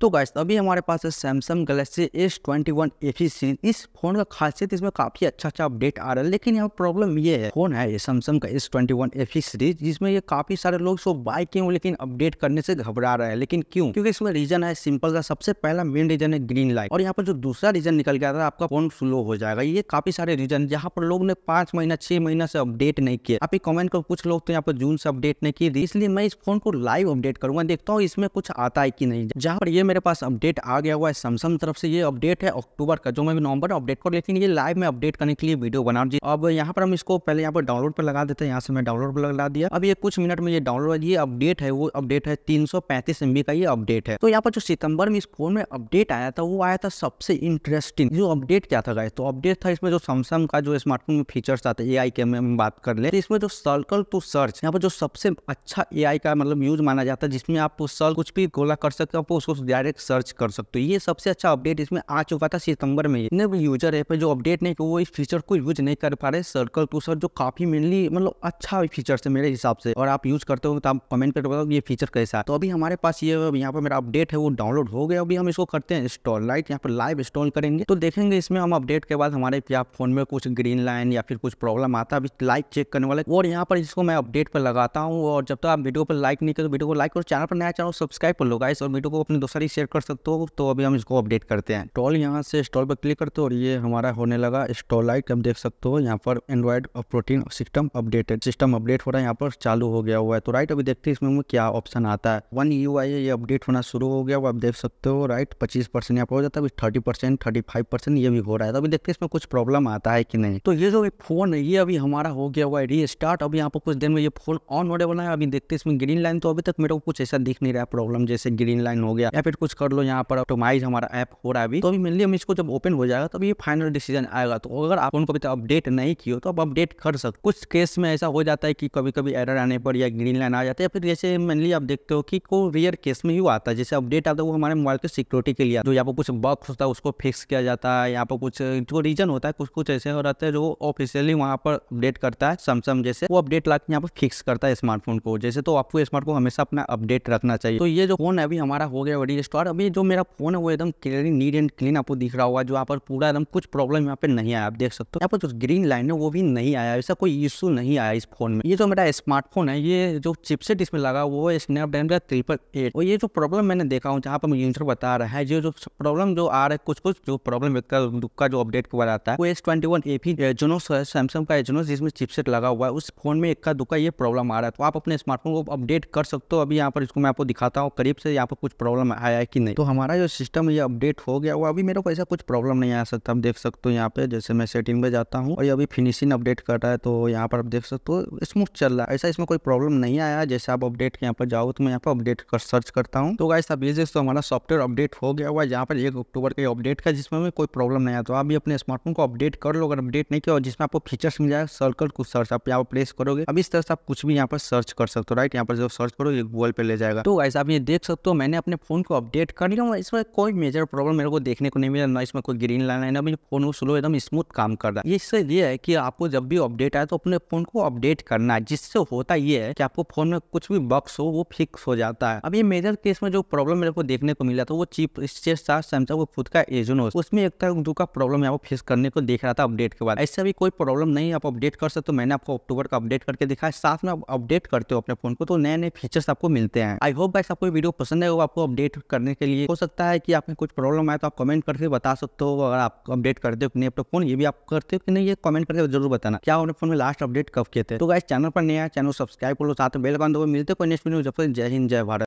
तो गाइस अभी हमारे पास है Samsung Galaxy S twenty one F series इस फोन का खासियत इसमें काफी अच्छा अच्छा अपडेट आ रहा है लेकिन यहाँ प्रॉब्लम ये है फोन है सैमसंग का S twenty one F series जिसमें ये काफी सारे लोग सो बाय हुए लेकिन अपडेट करने से घबरा रहे हैं लेकिन क्यों क्योंकि इसमें रीजन है सिंपल का सबसे पहला मेन रीजन है ग्रीन लाइट और यहाँ पर जो दूसरा रीजन निकल गया था आपका फोन स्लो हो जाएगा ये काफी सारे रीजन जहाँ पर लोग ने पांच महीना छह महीना से अपडेट नहीं किया आप कमेंट कर कुछ लोग तो यहाँ पर जून से अपडेट नहीं किए इसलिए मैं इस फोन को लाइव अपडेट करूंगा देखता हूँ इसमें कुछ आता है की नहीं जहाँ पर ये मेरे पास अपडेट आ गया हुआ है सैमसंग तरफ से ये अपडेट है अक्टूबर का जो मैं नवंबर अपडेट कर लेकिन ये लाइव में अपडेट करने के लिए वीडियो बना रही अब यहाँ पर हम इसको पहले यहाँ पर डाउनलोड पर लगा देते हैं यहाँ से मैं डाउनलोड पर लगा दिया अब ये कुछ मिनट में ये डाउनलोड ये अपडेट है वो अपडेट है तीन सौ का ये अपडेट है तो यहाँ पर जो सितंबर में इस फोन में अपडेट आया था वो आया था सबसे इंटरेस्टिंग जो अपडेट क्या था गाइस तो अपडेट था इसमें जो सैमसंग का जो स्मार्टफोन में फीचर्स आते ए आई के हम बात कर ले तो इसमें जो सर्कल टू सर्च यहाँ पर जो सबसे अच्छा ए का मतलब यूज माना जाता है जिसमें आप सर्च कुछ भी गोला कर सकते हो आपको उसको डायरेक्ट सर्च कर सकते हो ये सबसे अच्छा अपडेट इसमें आ चुका था सितंबर में इतने भी यूजर है पर जो अपडेट नहीं वो इस फीचर को यूज नहीं कर पा रहे सर्कल टू सर जो काफी मेनली मतलब अच्छा फीचर है मेरे हिसाब से और आप यूज करते हो तो आप कमेंट करके बताओ ये फीचर कैसा है तो अभी हमारे पास ये यहाँ पर मेरा अपडेट है वो डाउनलोड हो गया अभी हम इसको करते हैं इंस्टॉल लाइट यहाँ पर लाइव इंस्टॉल करेंगे तो देखेंगे इसमें हम अपडेट के बाद हमारे क्या फोन में कुछ ग्रीन लाइन या फिर कुछ प्रॉब्लम आता है लाइक लाइव चेक करने वाले और यहाँ पर इसको मैं अपडेट पर लगाता हूँ और जब तक आप वीडियो पर लाइक नहीं करो तो वीडियो को लाइक और चैनल पर नया चैनल सब्सक्राइब कर लो गाइस और वीडियो को अपने दोस्तों लिंक शेयर कर सकते हो तो अभी हम इसको अपडेट करते हैं स्टॉल यहाँ से स्टॉल पर क्लिक करते हो और ये हमारा होने लगा स्टॉल लाइट हम देख सकते हो यहाँ पर एंड्रॉइड प्रोटीन सिस्टम अपडेटेड सिस्टम अपडेट हो रहा है यहाँ पर चालू हो गया हुआ है तो राइट अभी देखते हैं इसमें क्या ऑप्शन आता है वन यू है ये अपडेट होना शुरू हो गया वो आप देख सकते हो राइट पच्चीस परसेंट यहाँ पर हो जाता है thirty percent thirty five percent ये भी हो रहा है तो अभी देखते हैं इसमें कुछ प्रॉब्लम आता है कि नहीं तो ये जो फोन है ये अभी हमारा हो गया हुआ है री स्टार्ट अभी यहाँ पर कुछ देर में ये फोन ऑन होने वाला है अभी देखते हैं इसमें ग्रीन लाइन तो अभी तक मेरे को कुछ ऐसा दिख नहीं रहा है प्रॉब्लम जैसे ग्रीन लाइन हो गया या फिर सेट कुछ कर लो यहाँ पर ऑटोमाइज हमारा ऐप हो रहा है अभी तो अभी मेनली हम इसको जब ओपन हो जाएगा तो तो फाइनल डिसीजन आएगा तो अगर आप उनको अभी अपडेट नहीं किया तो आप अपडेट कर सकते कुछ केस में ऐसा हो जाता है कि कभी कभी एरर आने पर या ग्रीन लाइन आ जाता है फिर जैसे मेनली आप देखते हो कि को रियर केस में ही आता है जैसे अपडेट आता है वो हमारे मोबाइल के सिक्योरिटी के लिए जो यहाँ पर कुछ बग होता है उसको फिक्स किया जाता है यहाँ पर कुछ जो रीजन होता है कुछ कुछ ऐसे हो रहता है जो ऑफिशियली वहाँ पर अपडेट करता है सैमसंग जैसे वो अपडेट ला यहाँ पर फिक्स करता है स्मार्टफोन को जैसे तो आपको स्मार्टफोन हमेशा अपना अपडेट रखना चाहिए तो ये जो फोन अभी हमारा हो गया बेस्ट और अभी जो मेरा फोन है वो एकदम क्लियर नीट एंड क्लीन आपको दिख रहा होगा जो यहाँ पर पूरा एकदम कुछ प्रॉब्लम यहाँ पे नहीं आया आप देख सकते हो यहाँ पर जो ग्रीन लाइन है वो भी नहीं आया ऐसा कोई इशू नहीं आया इस फोन में ये जो मेरा स्मार्टफोन है ये जो चिपसेट इसमें लगा वो है स्नैपड्रैगन का ट्रिपल एट और ये जो प्रॉब्लम मैंने देखा हूँ जहाँ पर यूजर बता रहा है ये जो प्रॉब्लम जो आ रहा है कुछ कुछ जो प्रॉब्लम का जो अपडेट के बाद आता है वो S twenty one A P है सैमसंग का एजनोस जिसमें चिपसेट लगा हुआ है उस फोन में इक्का दुक्का ये प्रॉब्लम आ रहा है तो आप अपने स्मार्टफोन को अपडेट कर सकते हो अभी यहाँ पर इसको मैं आपको दिखाता हूँ करीब से यहाँ पर कुछ प्रॉब्लम आया आया कि नहीं तो हमारा जो सिस्टम ये अपडेट हो गया वो अभी मेरे को ऐसा कुछ प्रॉब्लम नहीं आ सकता आप देख सकते हो यहाँ पे जैसे मैं सेटिंग में जाता हूँ और ये अभी फिनिशिंग अपडेट कर रहा है तो यहाँ पर आप देख सकते हो स्मूथ चल रहा है ऐसा इसमें कोई प्रॉब्लम नहीं आया जैसे आप अपडेट यहाँ पर जाओ तो मैं यहाँ पर अपडेट कर सर्च करता हूँ तो ऐसा आप तो हमारा सॉफ्टवेयर अपडेट हो गया हुआ है यहाँ पर एक अक्टूबर का अपडेट का जिसमें कोई प्रॉब्लम नहीं आता तो आप भी अपने स्मार्टफोन को अपडेट कर लो अगर अपडेट नहीं किया जिसमें आपको फीचर्स मिल जाएगा सर्कल कुछ सर्च आप यहाँ पर प्लेस करोगे अब इस तरह से आप कुछ भी यहाँ पर सर्च कर सकते हो राइट यहाँ पर जब सर्च करोगे गूगल पे ले जाएगा तो ऐसा आप ये देख सकते हो मैंने अपने फोन को अपडेट कर लिया हूँ इसमें कोई मेजर प्रॉब्लम मेरे को देखने को नहीं मिला ना इसमें कोई ग्रीन लाइन है ना मेरे फोन स्लो एकदम स्मूथ काम कर रहा है इससे ये है कि आपको जब भी अपडेट आए तो अपने फोन को अपडेट करना है जिससे होता ये है कि आपको फोन में कुछ भी बक्स हो वो फिक्स हो जाता है अब ये मेजर केस में जो प्रॉब्लम मेरे को देखने को मिला था वो चीप इससे सैमसंग खुद का हो उसमें एक तरह दो का प्रॉब्लम यहाँ फेस करने को देख रहा था अपडेट के बाद ऐसा भी कोई प्रॉब्लम नहीं आप अपडेट कर सकते हो मैंने आपको अक्टूबर का अपडेट करके दिखा है साथ में आप अपडेट करते हो अपने फोन को तो नए नए फीचर्स आपको मिलते हैं आई होप आपको वीडियो पसंद है वो आपको अपडेट कर करने के लिए हो सकता है कि आप में कुछ प्रॉब्लम आए तो आप कमेंट करके बता सकते हो अगर आप अपडेट करते हो कि नहीं अपना फोन ये भी आप करते हो कि नहीं ये कमेंट करके जरूर बताना क्या अपने फोन में लास्ट अपडेट कब किए थे तो गाइस चैनल पर नया चैनल सब्सक्राइब करो साथ में बेल बंद हो मिलते कोई नेक्स्ट वीडियो जब जय हिंद जय भारत